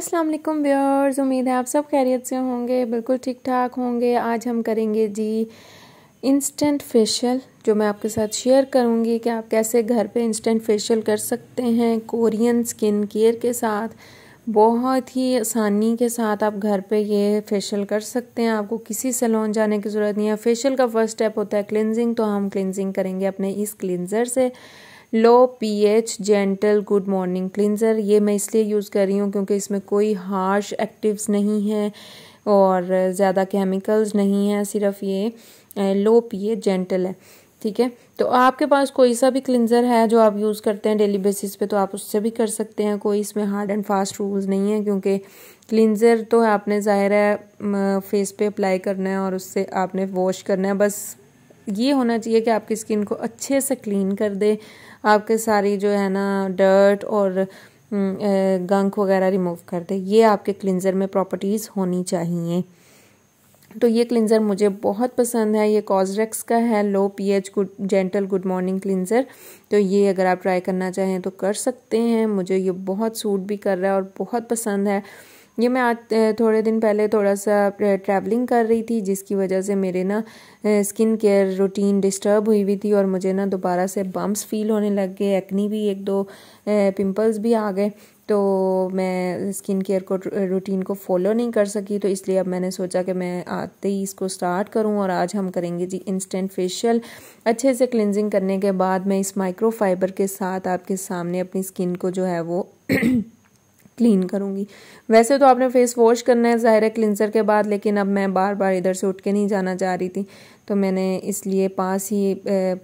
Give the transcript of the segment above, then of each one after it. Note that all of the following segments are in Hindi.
अस्सलाम वालेकुम व्यूअर्स उम्मीद है आप सब खैरियत से होंगे बिल्कुल ठीक ठाक होंगे आज हम करेंगे जी इंस्टेंट फेशियल जो मैं आपके साथ शेयर करूंगी कि आप कैसे घर पे इंस्टेंट फेशियल कर सकते हैं कोरियन स्किन केयर के साथ बहुत ही आसानी के साथ आप घर पे ये फेशियल कर सकते हैं आपको किसी सैलून जाने की ज़रूरत नहीं है फेशियल का फर्स्ट स्टेप होता है क्लिनजिंग तो हम क्लिनजिंग करेंगे अपने इस क्लिनज़र से low pH gentle good morning cleanser ये मैं इसलिए यूज़ कर रही हूँ क्योंकि इसमें कोई हार्श एक्टिव्स नहीं है और ज़्यादा केमिकल्स नहीं हैं सिर्फ ये लो पीएच जेंटल है ठीक है तो आपके पास कोई सा भी क्लिनज़र है जो आप यूज़ करते हैं डेली बेसिस पे तो आप उससे भी कर सकते हैं कोई इसमें हार्ड एंड फास्ट रूल्स नहीं है क्योंकि क्लिनज़र तो आपने ज़ाहिर है फेस पे अप्लाई करना है और उससे आपने वॉश करना है बस ये होना चाहिए कि आपकी स्किन को अच्छे से क्लीन कर दे आपके सारी जो है ना डर्ट और गंक वगैरह रिमूव कर दे ये आपके क्लिनज़र में प्रॉपर्टीज़ होनी चाहिए तो ये क्लिनज़र मुझे बहुत पसंद है ये कॉजरेक्स का है low pH good gentle good morning cleanser तो ये अगर आप ट्राई करना चाहें तो कर सकते हैं मुझे ये बहुत सूट भी कर रहा है और बहुत पसंद है ये मैं आज थोड़े दिन पहले थोड़ा सा ट्रैवलिंग कर रही थी जिसकी वजह से मेरे ना स्किन केयर रूटीन डिस्टर्ब हुई हुई थी और मुझे ना दोबारा से बम्स फील होने लग गए एक्नी भी एक दो पिंपल्स भी आ गए तो मैं स्किन केयर को रूटीन को फॉलो नहीं कर सकी तो इसलिए अब मैंने सोचा कि मैं आते ही इसको स्टार्ट करूँ और आज हम करेंगे जी इंस्टेंट फेशियल अच्छे से क्लिनजिंग करने के बाद मैं इस माइक्रोफाइबर के साथ आपके सामने अपनी स्किन को जो है वो क्लीन करूँगी वैसे तो आपने फेस वॉश करना है ज़ाहिर है क्लिनजर के बाद लेकिन अब मैं बार बार इधर से उठ के नहीं जाना चाह रही थी तो मैंने इसलिए पास ही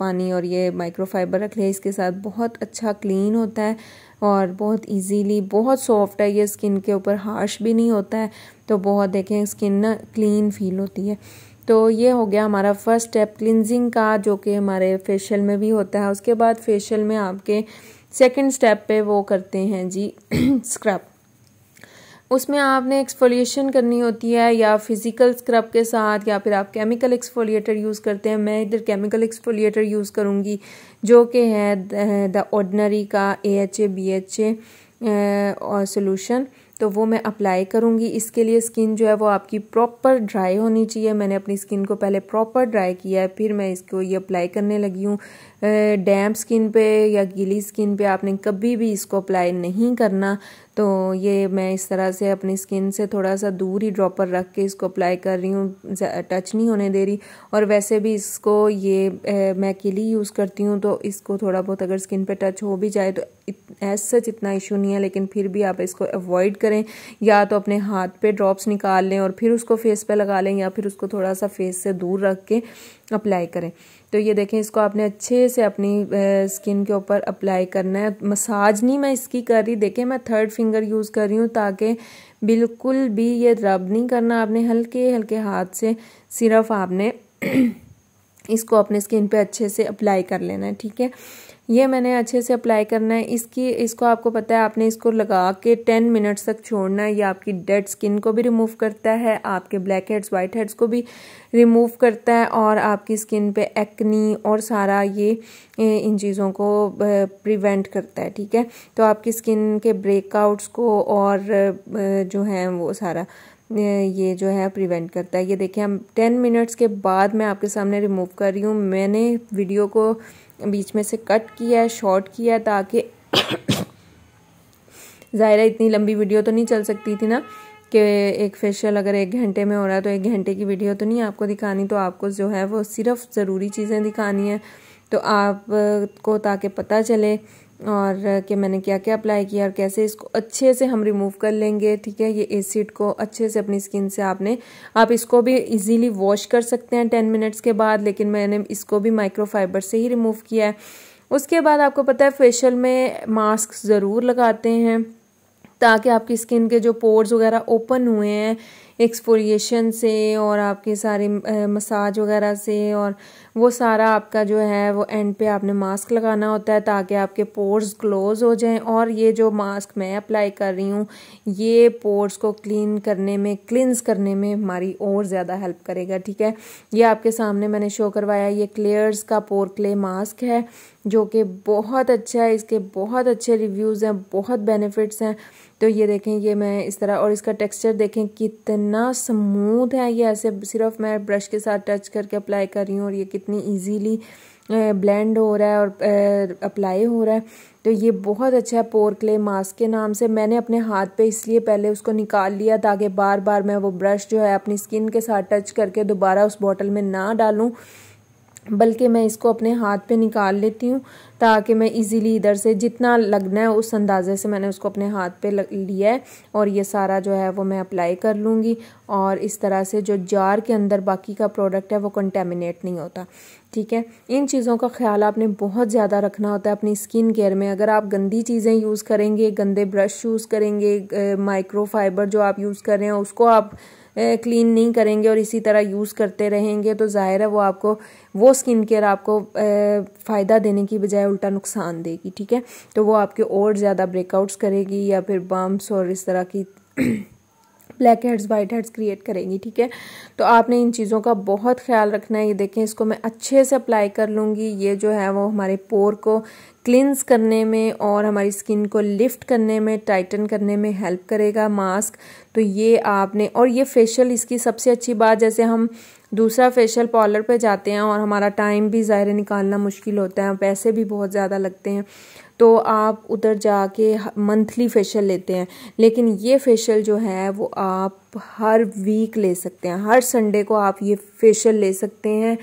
पानी और ये माइक्रोफाइबर रख लिया इसके साथ बहुत अच्छा क्लीन होता है और बहुत इजीली बहुत सॉफ्ट है ये स्किन के ऊपर हार्श भी नहीं होता है तो बहुत देखें स्किन ना क्लीन फील होती है तो ये हो गया हमारा फर्स्ट स्टेप क्लिनजिंग का जो कि हमारे फेशियल में भी होता है उसके बाद फेशियल में आपके सेकंड स्टेप पे वो करते हैं जी स्क्रब उसमें आपने एक्सफोलिएशन करनी होती है या फिज़िकल स्क्रब के साथ या फिर आप केमिकल एक्सफोलिएटर यूज़ करते हैं मैं इधर केमिकल एक्सफोलिएटर यूज़ करूँगी जो कि है द ऑर्डनरी का A H A B H A solution तो वो मैं अप्लाई करूँगी इसके लिए स्किन जो है वो आपकी प्रॉपर ड्राई होनी चाहिए मैंने अपनी स्किन को पहले प्रॉपर ड्राई किया है फिर मैं इसको ये अप्लाई करने लगी हूँ डैम्प स्किन पे या गीली स्किन पे आपने कभी भी इसको अप्लाई नहीं करना तो ये मैं इस तरह से अपनी स्किन से थोड़ा सा दूर ही ड्रॉपर रख के इसको अप्लाई कर रही हूँ टच नहीं होने दे रही और वैसे भी इसको ये ए, मैं अकेली यूज़ करती हूँ तो इसको थोड़ा बहुत अगर स्किन पे टच हो भी जाए तो एज सच इतना इशू नहीं है लेकिन फिर भी आप इसको अवॉइड करें या तो अपने हाथ पे ड्रॉप्स निकाल लें और फिर उसको फेस पे लगा लें या फिर उसको थोड़ा सा फेस से दूर रख के अप्लाई करें तो ये देखें इसको आपने अच्छे अच्छे से अपनी स्किन के ऊपर अप्लाई करना है मसाज नहीं मैं इसकी कर रही देखें मैं थर्ड फिंगर यूज़ कर रही हूँ ताकि बिल्कुल भी ये रब नहीं करना आपने हल्के हल्के हाथ से सिर्फ आपने इसको अपने स्किन पे अच्छे से अप्लाई कर लेना है ठीक है ये मैंने अच्छे से अप्लाई करना है इसकी इसको आपको पता है आपने इसको लगा के टेन मिनट्स तक छोड़ना है ये आपकी डेड स्किन को भी रिमूव करता है आपके ब्लैक हेड्स वाइट हेड्स को भी रिमूव करता है और आपकी स्किन पे एक्नी और सारा ये इन चीज़ों को प्रिवेंट करता है ठीक है तो आपकी स्किन के ब्रेकआउट्स को और जो है वो सारा ये जो है प्रिवेंट करता है ये देखें हम टेन मिनट्स के बाद मैं आपके सामने रिमूव कर रही हूँ मैंने वीडियो को बीच में से कट किया है शॉर्ट किया है ताकि ज़ाहिर इतनी लंबी वीडियो तो नहीं चल सकती थी ना कि एक फेशियल अगर एक घंटे में हो रहा है तो एक घंटे की वीडियो तो नहीं आपको दिखानी तो आपको जो है वो सिर्फ ज़रूरी चीज़ें दिखानी है तो आपको ताकि पता चले और कि मैंने क्या क्या अप्लाई किया और कैसे इसको अच्छे से हम रिमूव कर लेंगे ठीक है ये एसिड को अच्छे से अपनी स्किन से आपने आप इसको भी इजीली वॉश कर सकते हैं टेन मिनट्स के बाद लेकिन मैंने इसको भी माइक्रोफाइबर से ही रिमूव किया है उसके बाद आपको पता है फेशियल में मास्क ज़रूर लगाते हैं ताकि आपकी स्किन के जो पोर्स वगैरह ओपन हुए हैं एक्सपोरिएशन से और आपके सारे मसाज वगैरह से और वो सारा आपका जो है वो एंड पे आपने मास्क लगाना होता है ताकि आपके पोर्स क्लोज हो जाएं और ये जो मास्क मैं अप्लाई कर रही हूँ ये पोर्स को क्लीन करने में क्लिनस करने में हमारी और ज़्यादा हेल्प करेगा ठीक है ये आपके सामने मैंने शो करवाया ये क्लेयर्स का पोर क्ले मास्क है जो कि बहुत अच्छा है इसके बहुत अच्छे रिव्यूज़ हैं बहुत बेनिफिट्स हैं तो ये देखें ये मैं इस तरह और इसका टेक्सचर देखें कितना स्मूथ है ये ऐसे सिर्फ मैं ब्रश के साथ टच करके अप्लाई कर रही हूँ और ये कितनी ईजीली ब्लेंड हो रहा है और अप्लाई हो रहा है तो ये बहुत अच्छा है पोर क्ले मास्क के नाम से मैंने अपने हाथ पे इसलिए पहले उसको निकाल लिया ताकि बार बार मैं वो ब्रश जो है अपनी स्किन के साथ टच करके दोबारा उस बॉटल में ना डालूँ बल्कि मैं इसको अपने हाथ पे निकाल लेती हूँ ताकि मैं इजीली इधर से जितना लगना है उस अंदाज़े से मैंने उसको अपने हाथ पे लिया है और ये सारा जो है वो मैं अप्लाई कर लूँगी और इस तरह से जो जार के अंदर बाकी का प्रोडक्ट है वो कंटेमिनेट नहीं होता ठीक है इन चीज़ों का ख्याल आपने बहुत ज़्यादा रखना होता है अपनी स्किन केयर में अगर आप गंदी चीज़ें यूज़ करेंगे गंदे ब्रश यूज़ करेंगे माइक्रोफाइबर जो आप यूज़ कर रहे हैं उसको आप क्लीन नहीं करेंगे और इसी तरह यूज़ करते रहेंगे तो ज़ाहिर है वो आपको वो स्किन केयर आपको फ़ायदा देने की बजाय उल्टा नुकसान देगी ठीक है तो वो आपके और ज़्यादा ब्रेकआउट्स करेगी या फिर बम्प्स और इस तरह की blackheads whiteheads create करेंगी ठीक है तो आपने इन चीज़ों का बहुत ख्याल रखना है ये देखें इसको मैं अच्छे से अप्लाई कर लूँगी ये जो है वो हमारे पोर को क्लिनस करने में और हमारी स्किन को लिफ्ट करने में टाइटन करने में हेल्प करेगा मास्क तो ये आपने और ये फेशियल इसकी सबसे अच्छी बात जैसे हम दूसरा फेशियल पार्लर पे जाते हैं और हमारा टाइम भी ज़ाहिर निकालना मुश्किल होता है पैसे भी बहुत ज़्यादा लगते हैं तो आप उधर जाके मंथली फेशियल लेते हैं लेकिन ये फेशियल जो है वो आप हर वीक ले सकते हैं हर संडे को आप ये फेशियल ले सकते हैं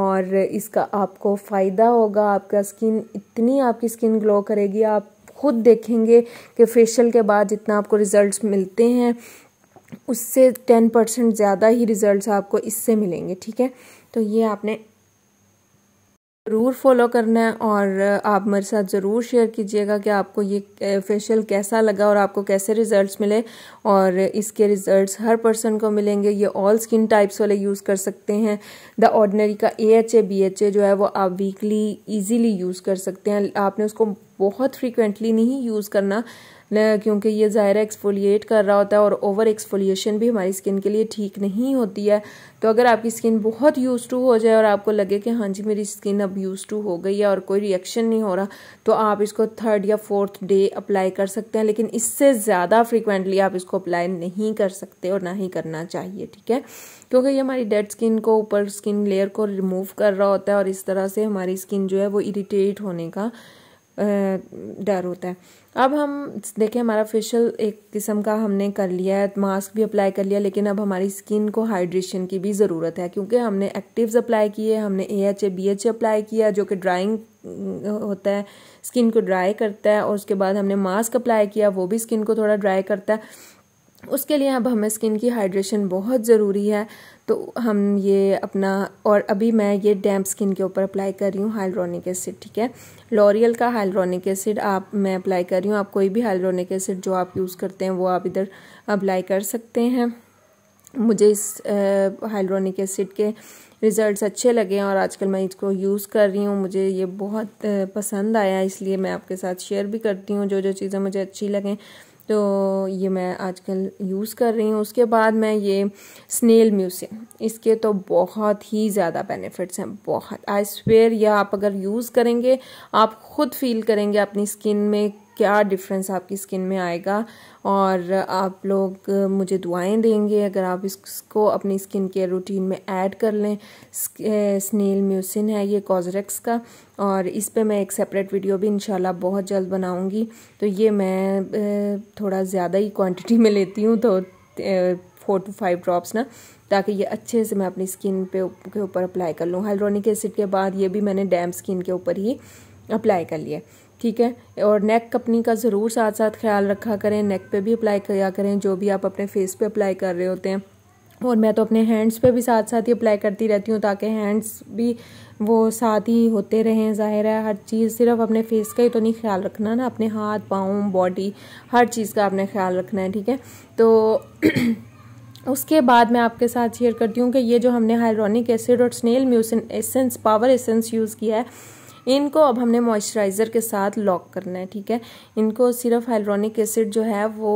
और इसका आपको फ़ायदा होगा आपका स्किन इतनी आपकी स्किन ग्लो करेगी आप खुद देखेंगे कि फेशियल के बाद जितना आपको रिज़ल्ट्स मिलते हैं उससे टेन परसेंट ज़्यादा ही रिज़ल्ट आपको इससे मिलेंगे ठीक है तो ये आपने ज़रूर फॉलो करना है और आप मेरे साथ ज़रूर शेयर कीजिएगा कि आपको ये फेशियल कैसा लगा और आपको कैसे रिजल्ट्स मिले और इसके रिजल्ट्स हर पर्सन को मिलेंगे ये ऑल स्किन टाइप्स वाले यूज़ कर सकते हैं द ऑर्डनरी का A H A B H A जो है वो आप वीकली इजीली यूज़ कर सकते हैं आपने उसको बहुत फ्रिक्वेंटली नहीं यूज़ करना क्योंकि ये ज़ाहिर एक्सफोलिएट कर रहा होता है और ओवर एक्सफोलिएशन भी हमारी स्किन के लिए ठीक नहीं होती है तो अगर आपकी स्किन बहुत यूज टू हो जाए और आपको लगे कि हाँ जी मेरी स्किन अब यूज टू हो गई है और कोई रिएक्शन नहीं हो रहा तो आप इसको थर्ड या फोर्थ डे अप्लाई कर सकते हैं लेकिन इससे ज़्यादा फ्रिक्वेंटली आप इसको अप्लाई नहीं कर सकते और ना ही करना चाहिए ठीक है क्योंकि ये हमारी डेड स्किन को ऊपर स्किन लेयर को रिमूव कर रहा होता है और इस तरह से हमारी स्किन जो है वो इरीटेट होने का डर होता है अब हम देखें हमारा फेशियल एक किस्म का हमने कर लिया है मास्क भी अप्लाई कर लिया लेकिन अब हमारी स्किन को हाइड्रेशन की भी ज़रूरत है क्योंकि हमने एक्टिव्स अप्लाई किए हमने A H A B H A apply किया जो कि ड्राइंग होता है स्किन को ड्राई करता है और उसके बाद हमने मास्क अप्लाई किया वो भी स्किन को थोड़ा ड्राई करता है उसके लिए अब हमें स्किन की हाइड्रेशन बहुत ज़रूरी है तो हम ये अपना और अभी मैं ये डैम्प स्किन के ऊपर अप्लाई कर रही हूँ हाइलरोनिक एसिड ठीक है लॉरियल का हाइलरोनिक एसिड आप मैं अप्लाई कर रही हूँ आप कोई भी हाइलरोनिक एसिड जो आप यूज़ करते हैं वो आप इधर अप्लाई कर सकते हैं मुझे इस हाइलरोनिक एसिड के रिज़ल्ट्स अच्छे लगे हैं और आजकल मैं इसको यूज़ कर रही हूँ मुझे ये बहुत पसंद आया इसलिए मैं आपके साथ शेयर भी करती हूँ जो जो चीज़ें मुझे अच्छी लगें तो ये मैं आजकल यूज़ कर रही हूँ उसके बाद मैं ये स्नेल म्यूसिन इसके तो बहुत ही ज़्यादा बेनिफिट्स हैं बहुत आई स्वेयर यह आप अगर यूज़ करेंगे आप ख़ुद फील करेंगे अपनी स्किन में क्या डिफरेंस आपकी स्किन में आएगा और आप लोग मुझे दुआएं देंगे अगर आप इसको अपनी स्किन केयर रूटीन में ऐड कर लें स्नेल म्यूसिन है ये कॉजरेक्स का और इस पे मैं एक सेपरेट वीडियो भी इंशाल्लाह बहुत जल्द बनाऊंगी तो ये मैं थोड़ा ज़्यादा ही क्वांटिटी में लेती हूँ तो फोर टू फाइव ड्रॉप्स ना ताकि ये अच्छे से मैं अपनी स्किन पे के ऊपर अप्लाई कर लूँ हाइड्रोनिक एसिड के बाद ये भी मैंने डैम स्किन के ऊपर ही अप्लाई कर लिया ठीक है और नेक कपनी का ज़रूर साथ साथ ख्याल रखा करें नेक पे भी अप्लाई किया करें जो भी आप अपने फेस पे अप्लाई कर रहे होते हैं और मैं तो अपने हैंड्स पे भी साथ साथ ही अप्लाई करती रहती हूँ ताकि हैंड्स भी वो साथ ही होते रहें ज़ाहिर है हर चीज़ सिर्फ अपने फेस का ही तो नहीं ख्याल रखना ना अपने हाथ पाँव बॉडी हर चीज़ का आपने ख्याल रखना है ठीक है तो उसके बाद मैं आपके साथ शेयर करती हूँ कि ये जो हमने हाइड्रोनिक एसिड और snail mucin essence power essence use किया है इनको अब हमने मॉइस्चराइज़र के साथ लॉक करना है ठीक है इनको सिर्फ हाइलोनिक एसिड जो है वो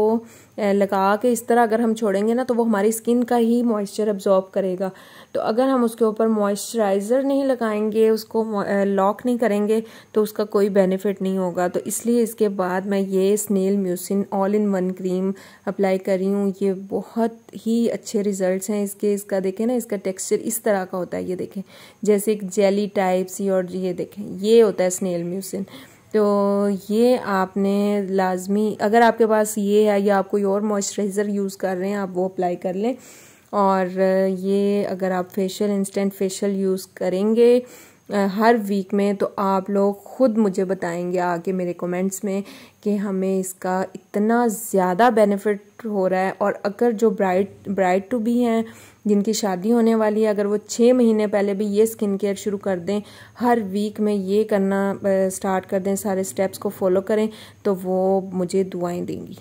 लगा के इस तरह अगर हम छोड़ेंगे ना तो वो हमारी स्किन का ही मॉइस्चर अब्जॉर्ब करेगा तो अगर हम उसके ऊपर मॉइस्चराइज़र नहीं लगाएंगे उसको लॉक नहीं करेंगे तो उसका कोई बेनिफिट नहीं होगा तो इसलिए इसके बाद मैं ये snail mucin all in one cream apply कर रही हूँ ये बहुत ही अच्छे रिजल्ट्स हैं इसके इसका देखें ना इसका टेक्सचर इस तरह का होता है ये देखें जैसे एक जेली टाइप सी और ये देखें ये होता है स्नेल म्यूसिन तो ये आपने लाजमी अगर आपके पास ये है या आप कोई और मॉइस्चराइज़र यूज़ कर रहे हैं आप वो अप्लाई कर लें और ये अगर आप फेशियल इंस्टेंट फेशियल यूज़ करेंगे हर वीक में तो आप लोग ख़ुद मुझे बताएंगे आगे मेरे कमेंट्स में कि हमें इसका इतना ज़्यादा बेनिफिट हो रहा है और अगर जो ब्राइड ब्राइड टू भी हैं जिनकी शादी होने वाली है अगर वो छः महीने पहले भी ये स्किन केयर शुरू कर दें हर वीक में ये करना स्टार्ट कर दें सारे स्टेप्स को फॉलो करें तो वो मुझे दुआएँ देंगी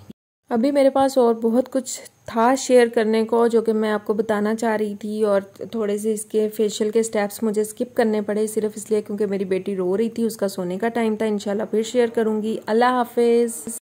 अभी मेरे पास और बहुत कुछ था शेयर करने को जो कि मैं आपको बताना चाह रही थी और थोड़े से इसके फेशियल के स्टेप्स मुझे स्किप करने पड़े सिर्फ इसलिए क्योंकि मेरी बेटी रो रही थी उसका सोने का टाइम था इंशाल्लाह फिर शेयर करूँगी अल्लाह हाफिज़